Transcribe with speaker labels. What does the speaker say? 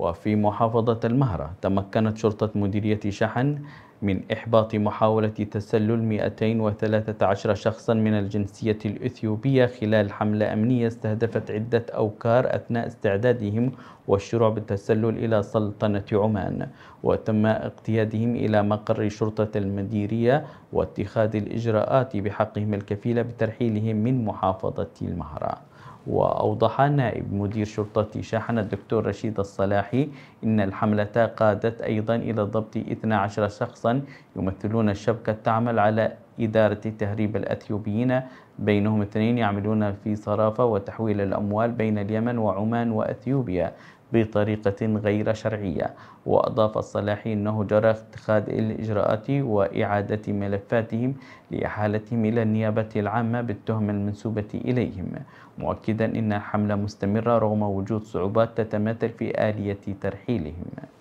Speaker 1: وفي محافظة المهرة تمكنت شرطة مديرية شحن من إحباط محاولة تسلل 213 شخصا من الجنسية الإثيوبية خلال حملة أمنية استهدفت عدة أوكار أثناء استعدادهم والشروع بالتسلل إلى سلطنة عمان وتم اقتيادهم إلى مقر شرطة المديرية واتخاذ الإجراءات بحقهم الكفيلة بترحيلهم من محافظة المهرة وأوضح نائب مدير شرطة شاحنة الدكتور رشيد الصلاحي إن الحملة قادت أيضا إلى ضبط 12 شخصا يمثلون الشبكة تعمل على إدارة تهريب الأثيوبيين بينهم اثنين يعملون في صرافة وتحويل الأموال بين اليمن وعمان وأثيوبيا بطريقة غير شرعية وأضاف الصلاحي أنه جرى اتخاذ الإجراءات وإعادة ملفاتهم لإحالتهم إلى النيابة العامة بالتهمة المنسوبة إليهم مؤكدا أن الحملة مستمرة رغم وجود صعوبات تتمثل في آلية ترحيلهم